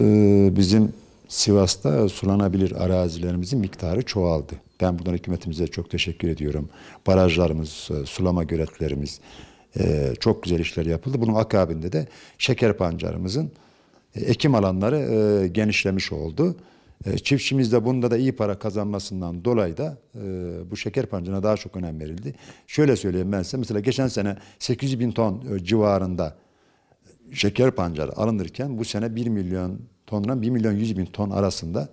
Ee, bizim Sivas'ta sulanabilir arazilerimizin miktarı çoğaldı. Ben buradan hükümetimize çok teşekkür ediyorum. Barajlarımız, e, sulama göletlerimiz e, çok güzel işler yapıldı. Bunun akabinde de şeker pancarımızın e, ekim alanları genişlemiş oldu. Çiftçimiz de bunda da iyi para kazanmasından dolayı da bu şeker pancarına daha çok önem verildi. Şöyle söyleyeyim ben size mesela geçen sene 800 bin ton civarında şeker pancarı alınırken bu sene 1 milyon tonla 1 milyon 100 bin ton arasında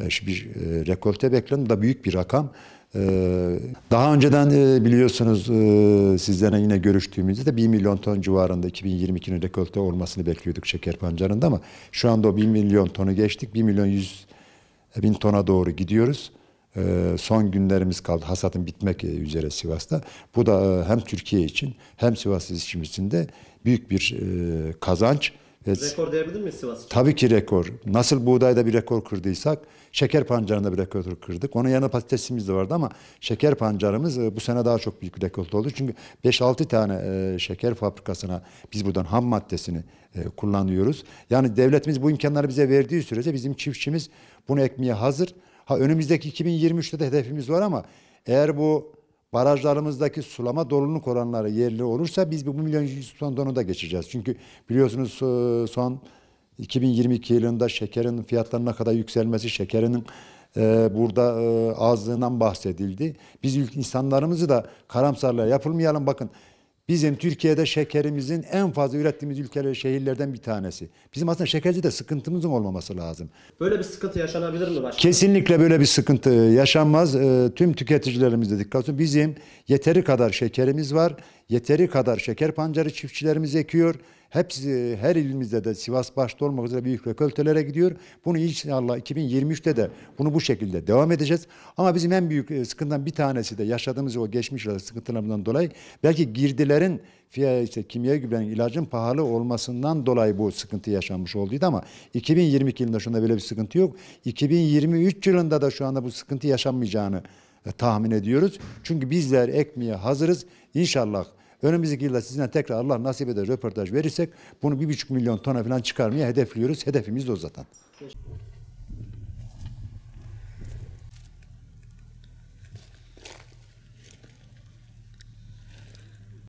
e, bir e, rekolte bekleniyor. Da büyük bir rakam. E, daha önceden biliyorsunuz sizlerle yine görüştüğümüzde de 1 milyon ton civarında 2022'nin rekolte olmasını bekliyorduk şeker pancarında ama şu anda o 1 milyon tonu geçtik. 1 milyon 100 bin tona doğru gidiyoruz. Ee, son günlerimiz kaldı. Hasatın bitmek e, üzere Sivas'ta. Bu da e, hem Türkiye için hem Sivas için de büyük bir e, kazanç. Rekor diyebilir miyiz Sivas için? Tabii ki rekor. Nasıl buğdayda bir rekor kırdıysak şeker pancarında bir rekor kırdık. Onun yanında patatesimiz de vardı ama şeker pancarımız bu sene daha çok büyük bir rekor oldu. Çünkü 5-6 tane şeker fabrikasına biz buradan ham maddesini kullanıyoruz. Yani devletimiz bu imkanları bize verdiği sürece bizim çiftçimiz bunu ekmeye hazır. Ha önümüzdeki 2023'te de hedefimiz var ama eğer bu barajlarımızdaki sulama doluluk oranları yerli olursa biz bu milyon ton tonu da geçeceğiz. Çünkü biliyorsunuz e, son 2022 yılında şekerin fiyatlarına kadar yükselmesi, şekerinin e, burada e, azlığından bahsedildi. Biz insanlarımızı da karamsarlığa yapılmayalım. Bakın Bizim Türkiye'de şekerimizin en fazla ürettiğimiz ülkeler, şehirlerden bir tanesi. Bizim aslında şekerci de sıkıntımızın olmaması lazım. Böyle bir sıkıntı yaşanabilir mi başkanım? Kesinlikle böyle bir sıkıntı e, yaşanmaz. E, tüm tüketicilerimiz de dikkat olsun. Bizim yeteri kadar şekerimiz var. Yeteri kadar şeker pancarı çiftçilerimiz ekiyor. Hepsi her ilimizde de Sivas başta olmak üzere büyük rekoltelere gidiyor. Bunu inşallah 2023'te de bunu bu şekilde devam edeceğiz. Ama bizim en büyük e, sıkıntıdan bir tanesi de yaşadığımız o geçmiş sıkıntılarından dolayı belki girdilerin fiyat işte kimya gübrenin ilacın pahalı olmasından dolayı bu sıkıntı yaşanmış olduydu ama 2022 yılında şu anda böyle bir sıkıntı yok. 2023 yılında da şu anda bu sıkıntı yaşanmayacağını e, tahmin ediyoruz. Çünkü bizler ekmeye hazırız. İnşallah önümüzdeki yılda sizinle tekrar Allah nasip eder röportaj verirsek bunu bir buçuk milyon tona falan çıkarmaya hedefliyoruz. Hedefimiz de o zaten.